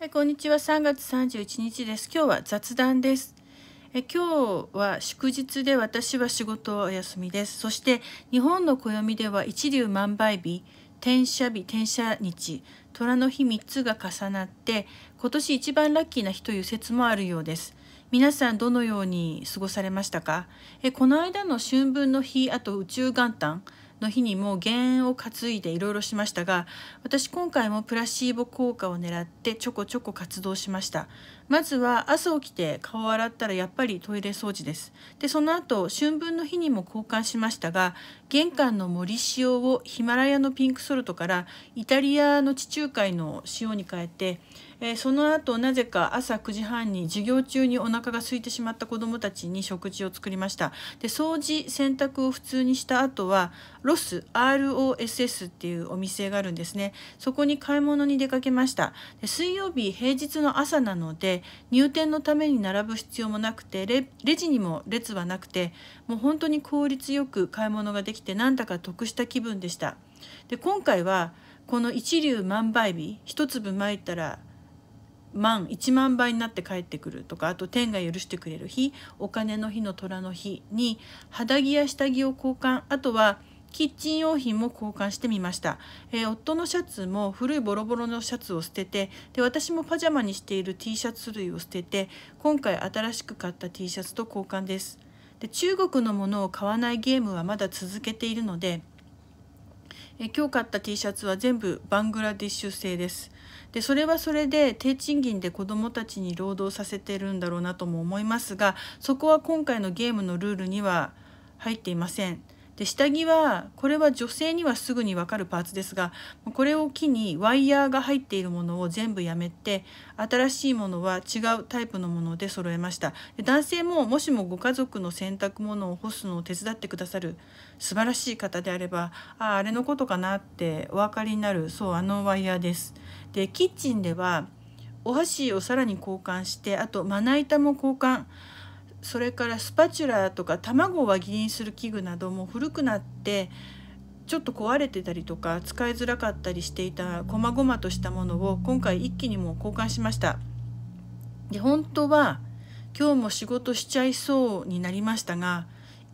はい、こんにちは。3月31日です。今日は雑談です。え今日は祝日で私は仕事お休みです。そして日本の暦では一粒万倍日、転写日、転写日、虎の日3つが重なって今年一番ラッキーな日という説もあるようです。皆さんどのように過ごされましたかえこの間の春分の日あと宇宙元旦の日にも減を担いでいろいろしましたが私今回もプラシーボ効果を狙ってちょこちょこ活動しましたまずは朝起きて顔を洗ったらやっぱりトイレ掃除ですでその後春分の日にも交換しましたが玄関の森塩をヒマラヤのピンクソルトからイタリアの地中海の塩に変えて、えー、その後なぜか朝9時半に授業中にお腹が空いてしまった子どもたちに食事を作りましたで掃除洗濯を普通にした後はロス ROSS っていうお店があるんですねそこに買い物に出かけましたで水曜日平日の朝なのでで入店のために並ぶ必要もなくてレレジにも列はなくてもう本当に効率よく買い物ができてなんだか得した気分でした。で今回はこの一粒万倍日一粒まいたら万1万倍になって帰ってくるとかあと天が許してくれる日お金の日の虎の日に肌着や下着を交換あとはキッチン用品も交換してみました、えー、夫のシャツも古いボロボロのシャツを捨ててで私もパジャマにしている T シャツ類を捨てて今回新しく買った T シャツと交換ですで中国のものを買わないゲームはまだ続けているのでえ今日買った T シャツは全部バングラディッシュ製ですでそれはそれで低賃金で子どもたちに労働させてるんだろうなとも思いますがそこは今回のゲームのルールには入っていません。で下着はこれは女性にはすぐに分かるパーツですがこれを機にワイヤーが入っているものを全部やめて新しいものは違うタイプのもので揃えましたで男性ももしもご家族の洗濯物を干すのを手伝ってくださる素晴らしい方であればああれのことかなってお分かりになるそうあのワイヤーです。でキッチンではお箸をさらに交換してあとまな板も交換。それからスパチュラとか卵を輪切りにする器具なども古くなってちょっと壊れてたりとか使いづらかったりしていた細々としたものを今回一気にも交換しました。で本当は今日も仕事しちゃいそうになりましたが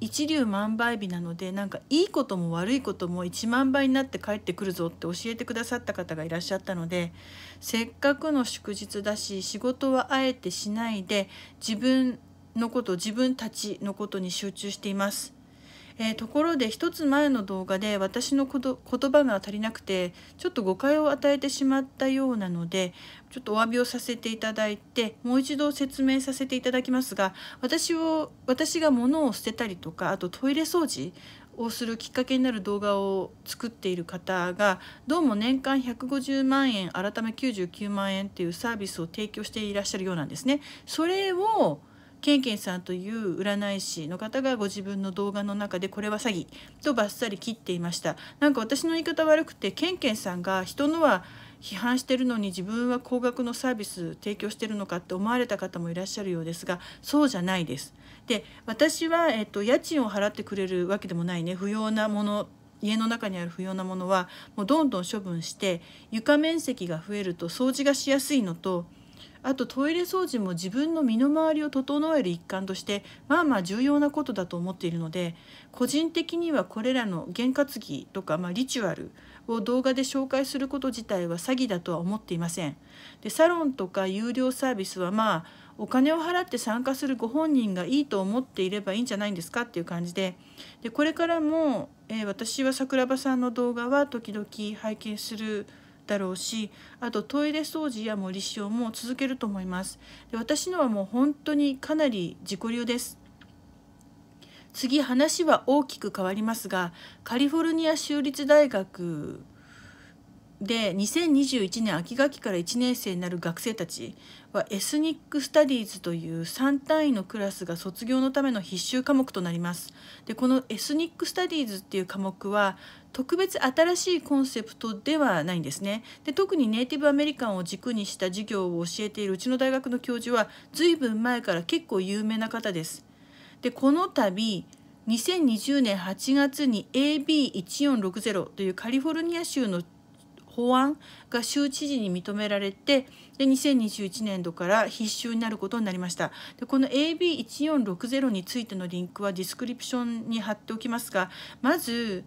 一粒万倍日なのでなんかいいことも悪いことも1万倍になって帰ってくるぞって教えてくださった方がいらっしゃったのでせっかくの祝日だし仕事はあえてしないで自分のこと自分たちのことに集中しています。えー、ところで一つ前の動画で私のこと言葉が足りなくてちょっと誤解を与えてしまったようなのでちょっとお詫びをさせていただいてもう一度説明させていただきますが私を私が物を捨てたりとかあとトイレ掃除をするきっかけになる動画を作っている方がどうも年間150万円改め99万円っていうサービスを提供していらっしゃるようなんですね。それをケンケンさんという占い師の方がご自分の動画の中でこれは詐欺とバッサリ切っていましたなんか私の言い方悪くてケンケンさんが人のは批判してるのに自分は高額のサービス提供してるのかって思われた方もいらっしゃるようですがそうじゃないです。で私は、えっと、家賃を払ってくれるわけでもないね不要なもの家の中にある不要なものはもうどんどん処分して床面積が増えると掃除がしやすいのとあとトイレ掃除も自分の身の回りを整える一環としてまあまあ重要なことだと思っているので個人的にはこれらの験担ぎとか、まあ、リチュアルを動画で紹介すること自体は詐欺だとは思っていません。でサロンとか有料サービスはまあお金を払って参加するご本人がいいと思っていればいいんじゃないんですかっていう感じででこれからも、えー、私は桜庭さんの動画は時々拝見するだろうしあとトイレ掃除や森塩も続けると思いますで私のはもう本当にかなり自己流です次話は大きく変わりますがカリフォルニア州立大学で2021年秋学期から1年生になる学生たちはエスニック・スタディーズという3単位のクラスが卒業のための必修科目となります。でこのエスニック・スタディーズっていう科目は特別新しいコンセプトではないんですね。で特にネイティブアメリカンを軸にした授業を教えているうちの大学の教授は随分前から結構有名な方です。でこの度2020年8月に AB1460 というカリフォルニア州の法案が州知事に認められてで2021年度から必修になることになりましたでこの AB1460 についてのリンクはディスクリプションに貼っておきますがまず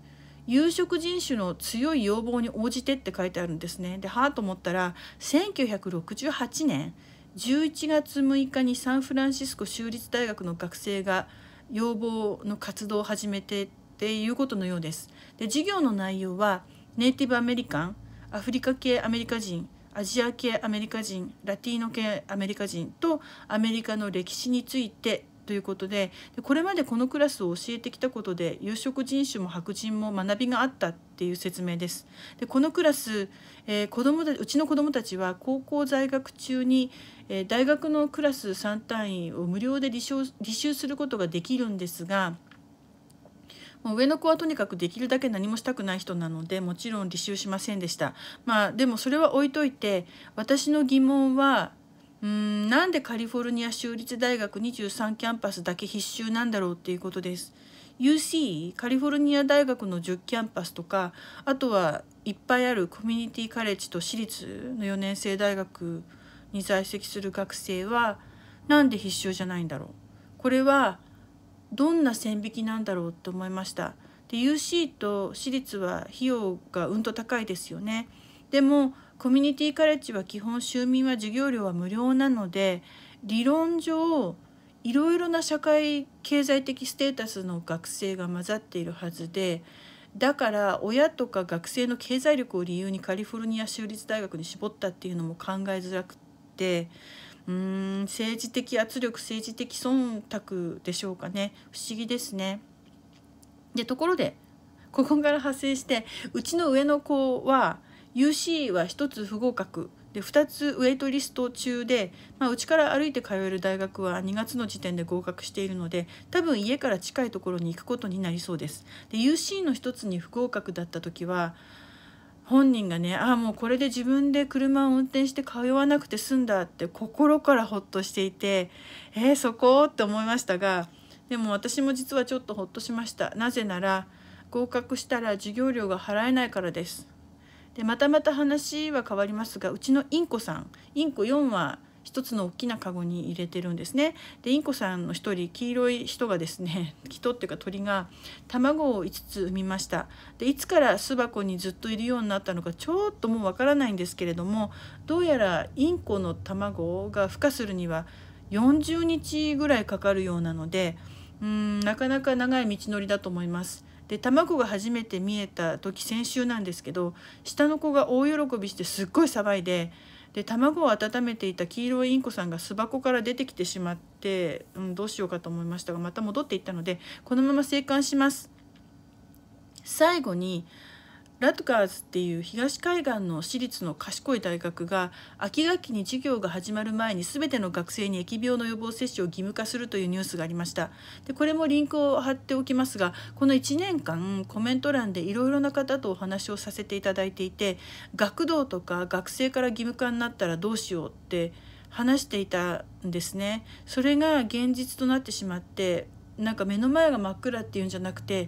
有色人種の強い要望に応じてって書いてあるんですね。ではあと思ったら1968年11月6日にサンフランシスコ州立大学の学生が要望の活動を始めてっていうことのようです。で授業の内容はネイティブアメリカンアフリカ系アメリカ人アジア系アメリカ人ラティーノ系アメリカ人とアメリカの歴史についてということででこれまでこのクラスを教えてきたことで有色人種も白人も学びがあったっていう説明です。でこのクラス、えー、子供たちうちの子どもたちは高校在学中に、えー、大学のクラス3単位を無料で履修履修することができるんですが。もう上の子はとにかくできるだけ何もしたくない人なのでもちろん履修しませんでした。まあでもそれは置いといて私の疑問はうんなんでカリフォルニア州立大学23キャンパスだけ必修なんだろうっていうことです。UC カリフォルニア大学の10キャンパスとかあとはいっぱいあるコミュニティカレッジと私立の4年生大学に在籍する学生はなんで必修じゃないんだろうこれはどんな線引きなんだろうと思いました。で UC と私立は費用がうんと高いですよね。でもコミュニティカレッジは基本就民は授業料は無料なので理論上いろいろな社会経済的ステータスの学生が混ざっているはずでだから親とか学生の経済力を理由にカリフォルニア州立大学に絞ったっていうのも考えづらくってうん政治的圧力政治的忖度でしょうかね不思議ですね。でところでここから派生してうちの上の子は UC は1つ不合格で2つウェイトリスト中で、まあ、うちから歩いて通える大学は2月の時点で合格しているので多分家から近いところに行くことになりそうです。で UC の1つに不合格だった時は本人がねああもうこれで自分で車を運転して通わなくて済んだって心からほっとしていてえー、そこって思いましたがでも私も実はちょっとほっとしましたなぜなら合格したら授業料が払えないからですでまたまた話は変わりますがうちのインコさんインコ4は一つの大きなカゴに入れてるんですね。でインコさんの一人黄色い人がですね 人っていうか鳥が卵を5つ産みました。でいつから巣箱にずっといるようになったのかちょっともうわからないんですけれどもどうやらインコの卵が孵化するには40日ぐらいかかるようなのでうーんなかなか長い道のりだと思います。で卵が初めて見えた時先週なんですけど下の子が大喜びしてすっごい騒いでで卵を温めていた黄色いインコさんが巣箱から出てきてしまって、うん、どうしようかと思いましたがまた戻っていったのでこのまま生還します。最後にラトカーズっていう東海岸の私立の賢い大学が秋学期に授業が始まる前に全ての学生に疫病の予防接種を義務化するというニュースがありましたでこれもリンクを貼っておきますがこの1年間コメント欄でいろいろな方とお話をさせていただいていて学童とか学生から義務化になったらどうしようって話していたんですねそれが現実となってしまってなんか目の前が真っ暗っていうんじゃなくて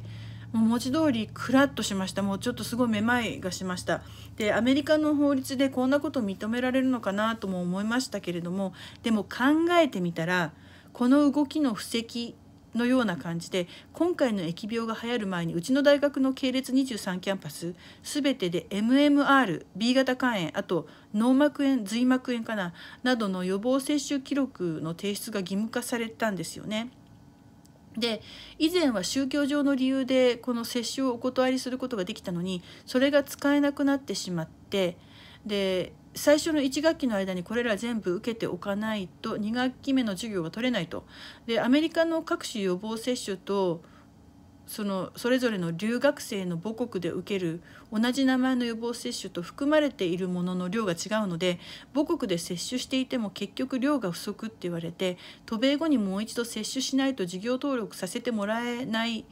もう文字通りクラッとしましたもうちょっとすごいめまいがしましたでアメリカの法律でこんなこと認められるのかなとも思いましたけれどもでも考えてみたらこの動きの布石のような感じで今回の疫病が流行る前にうちの大学の系列23キャンパス全てで MMRB 型肝炎あと脳膜炎髄膜炎かななどの予防接種記録の提出が義務化されたんですよね。で以前は宗教上の理由でこの接種をお断りすることができたのにそれが使えなくなってしまってで最初の1学期の間にこれら全部受けておかないと2学期目の授業が取れないとでアメリカの各種予防接種とそのそれぞれの留学生の母国で受ける同じ名前の予防接種と含まれているものの量が違うので母国で接種していても結局量が不足って言われて渡米後にもう一度接種しないと事業登録させてもらえない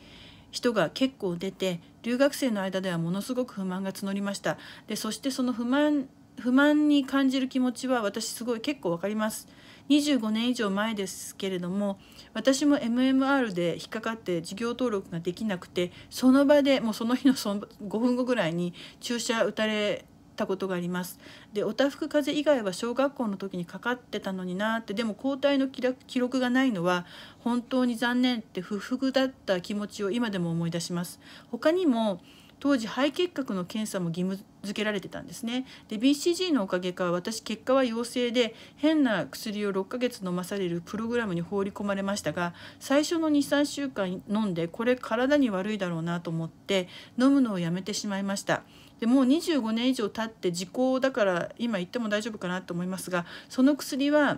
人が結構出て留学生の間ではものすごく不満が募りましたでそしてその不満不満に感じる気持ちは私すごい結構わかります。25年以上前ですけれども私も MMR で引っかかって事業登録ができなくてその場でもうその日のその5分後ぐらいに注射打たれたことがありますでおたふく風邪以外は小学校の時にかかってたのになってでも抗体の記録がないのは本当に残念って不服だった気持ちを今でも思い出します他にも当時肺結核の検査も義務付けられてたんですねで BCG のおかげか私結果は陽性で変な薬を6ヶ月飲まされるプログラムに放り込まれましたが最初の23週間飲んでこれ体に悪いだろうなと思って飲むのをやめてしまいましたでもう25年以上経って時効だから今言っても大丈夫かなと思いますがその薬は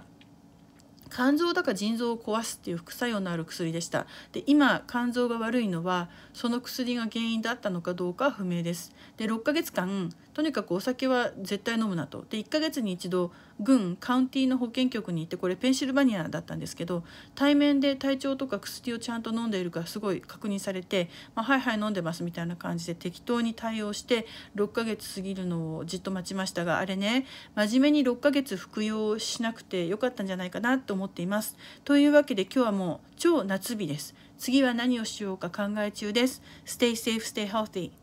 肝臓だか腎臓を壊すっていう副作用のある薬でしたで今肝臓が悪いのはその薬が原因だったのかどうかは不明ですで6ヶ月間とにかくお酒は絶対飲むなとで1ヶ月に一度軍カウンティの保健局に行ってこれペンシルバニアだったんですけど対面で体調とか薬をちゃんと飲んでいるかすごい確認されて「まあ、はいはい飲んでます」みたいな感じで適当に対応して6ヶ月過ぎるのをじっと待ちましたがあれね真面目に6ヶ月服用しなくてよかったんじゃないかなと思っています。というわけで今日はもう超夏日です。次は何をしようか考え中です。Stay safe, stay healthy.